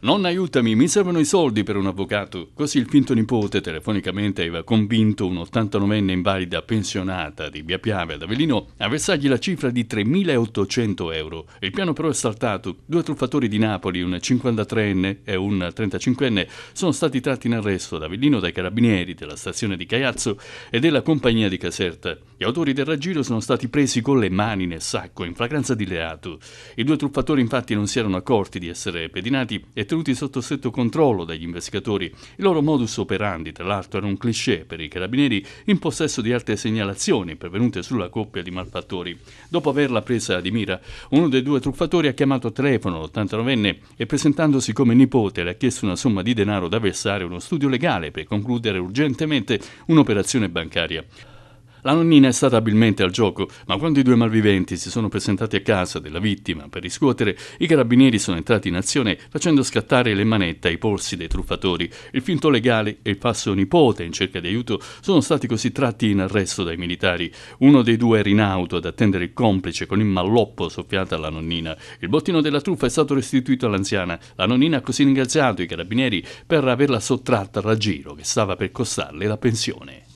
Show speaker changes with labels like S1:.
S1: Non aiutami, mi servono i soldi per un avvocato. Così il finto nipote telefonicamente aveva convinto un'89enne invalida pensionata di Via Piave ad Avellino a versargli la cifra di 3.800 euro. Il piano però è saltato. Due truffatori di Napoli, un 53enne e un 35enne, sono stati tratti in arresto ad Avellino dai carabinieri della stazione di Caiazzo e della compagnia di Caserta. Gli autori del raggiro sono stati presi con le mani nel sacco in fragranza di reato. I due truffatori infatti non si erano accorti di essere pedinati e tenuti sotto stretto controllo dagli investigatori. Il loro modus operandi, tra l'altro, era un cliché per i carabinieri in possesso di altre segnalazioni pervenute sulla coppia di malfattori. Dopo averla presa di mira, uno dei due truffatori ha chiamato a telefono l'89enne e presentandosi come nipote le ha chiesto una somma di denaro da versare a uno studio legale per concludere urgentemente un'operazione bancaria. La nonnina è stata abilmente al gioco, ma quando i due malviventi si sono presentati a casa della vittima per riscuotere, i carabinieri sono entrati in azione facendo scattare le manette ai polsi dei truffatori. Il finto legale e il falso nipote in cerca di aiuto sono stati così tratti in arresto dai militari. Uno dei due era in auto ad attendere il complice con il malloppo soffiato alla nonnina. Il bottino della truffa è stato restituito all'anziana. La nonnina ha così ringraziato i carabinieri per averla sottratta al raggiro che stava per costarle la pensione.